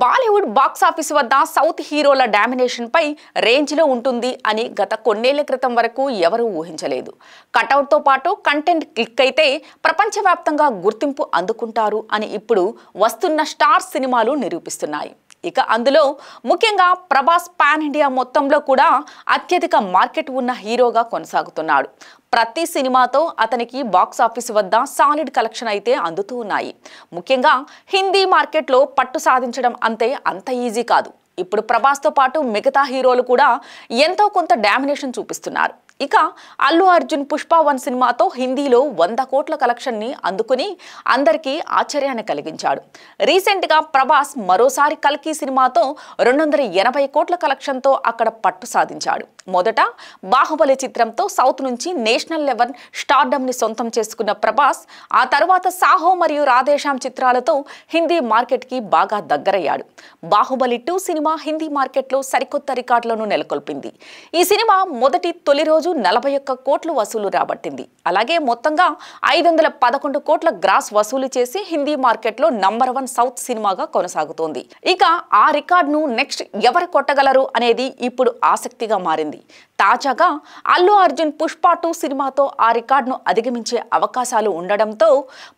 Bollywood box office వద్ద south హీరోల range రేంజ్లో ఉంటుంది అని గత కొన్నేళ్ల క్రితం వరకు ఎవరూ ఊహించలేదు కటౌట్తో పాటు కంటెంట్ క్లిక్ అయితే ప్రపంచవ్యాప్తంగా గుర్తింపు అందుకుంటారు అని ఇప్పుడు వస్తున్న స్టార్ సినిమాలు నిరూపిస్తున్నాయి ఇక అందులో ముఖ్యంగా ప్రభాస్ పాన్ ఇండియా మొత్తంలో కూడా అత్యధిక మార్కెట్ ఉన్న హీరోగా కొనసాగుతున్నాడు ప్రతి సినిమాతో అతనికి బాక్స్ ఆఫీస్ వద్ద సాలిడ్ కలెక్షన్ అయితే అందుతూ ఉన్నాయి ముఖ్యంగా హిందీ మార్కెట్లో పట్టు సాధించడం అంతే అంత ఈజీ కాదు ఇప్పుడు ప్రభాస్తో పాటు మిగతా హీరోలు కూడా ఎంతో కొంత డామినేషన్ చూపిస్తున్నారు ఇక అల్లు అర్జున్ పుష్ప వన్ సినిమాతో హిందీలో వంద కోట్ల కలెక్షన్ని అందుకుని అందరికీ ఆశ్చర్యాన్ని కలిగించాడు రీసెంట్గా ప్రభాస్ మరోసారి కల్కీ సినిమాతో రెండు వందల ఎనభై కోట్ల కలెక్షన్తో అక్కడ పట్టు సాధించాడు మొదట బాహుబలి చిత్రంతో సౌత్ నుంచి నేషనల్ లెవెల్ స్టార్డమ్ని సొంతం చేసుకున్న ప్రభాస్ ఆ తర్వాత సాహో మరియు రాధేశాం చిత్రాలతో హిందీ మార్కెట్కి బాగా దగ్గరయ్యాడు బాహుబలి టూ సినిమా హిందీ మార్కెట్లో సరికొత్త రికార్డులను నెలకొల్పింది ఈ సినిమా మొదటి తొలి రోజు నలభై ఒక్క కోట్లు వసూలు రాబట్టింది అలాగే మొత్తంగా ఐదు వందల పదకొండు కోట్ల గ్రాస్ వసూలు చేసి హిందీ మార్కెట్లో నంబర్ వన్ సౌత్ సినిమాగా కొనసాగుతోంది ఇక ఆ రికార్డును నెక్స్ట్ ఎవరు కొట్టగలరు అనేది ఇప్పుడు ఆసక్తిగా మారింది 里。తాజాగా అల్లు అర్జున్ పుష్ప టూ సినిమాతో ఆ రికార్డును అధిగమించే అవకాశాలు ఉండడంతో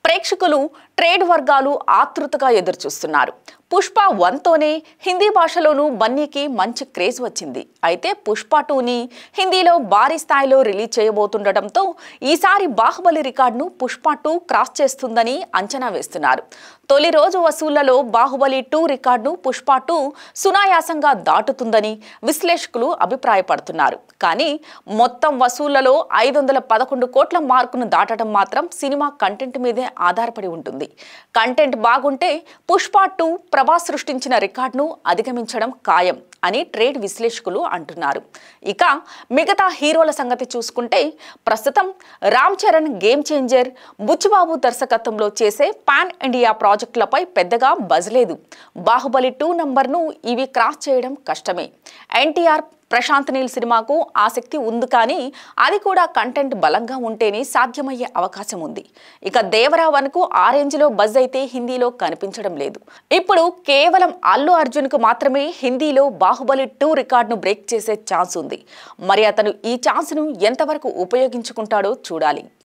ప్రేక్షకులు ట్రేడ్ వర్గాలు ఆతృతగా ఎదురుచూస్తున్నారు పుష్ప వన్తోనే హిందీ భాషలోనూ బన్నీకి మంచి క్రేజ్ వచ్చింది అయితే పుష్ప టూని హిందీలో భారీ స్థాయిలో రిలీజ్ చేయబోతుండటంతో ఈసారి బాహుబలి రికార్డును పుష్ప టూ క్రాస్ చేస్తుందని అంచనా వేస్తున్నారు తొలి రోజు వసూళ్లలో బాహుబలి టూ రికార్డును పుష్ప టూ సునాయాసంగా దాటుతుందని విశ్లేషకులు అభిప్రాయపడుతున్నారు కానీ మొత్తం వసూళ్లలో ఐదు వందల పదకొండు కోట్ల మార్కును దాటడం మాత్రం సినిమా కంటెంట్ మీదే ఆధారపడి ఉంటుంది కంటెంట్ బాగుంటే పుష్ప టూ ప్రభాస్ సృష్టించిన రికార్డును అధిగమించడం ఖాయం అని ట్రేడ్ విశ్లేషకులు అంటున్నారు ఇక మిగతా హీరోల సంగతి చూసుకుంటే ప్రస్తుతం రామ్ చరణ్ గేమ్ చేంజర్ బుచ్చిబాబు దర్శకత్వంలో చేసే పాన్ ఇండియా ప్రాజెక్టులపై పెద్దగా బజ్ లేదు బాహుబలి టూ నంబర్ను ఇవి క్రాస్ చేయడం కష్టమే ఎన్టీఆర్ ప్రశాంత్ నీల్ సినిమాకు ఆసక్తి ఉంది కానీ అది కూడా కంటెంట్ బలంగా ఉంటేనే సాధ్యమయ్యే అవకాశం ఉంది ఇక దేవరావన్కు వన్కు ఆ రేంజ్లో బజ్ అయితే హిందీలో కనిపించడం లేదు ఇప్పుడు కేవలం అల్లు అర్జున్కు మాత్రమే హిందీలో బాహుబలి టూ రికార్డును బ్రేక్ చేసే ఛాన్స్ ఉంది మరి అతను ఈ ఛాన్స్ను ఎంతవరకు ఉపయోగించుకుంటాడో చూడాలి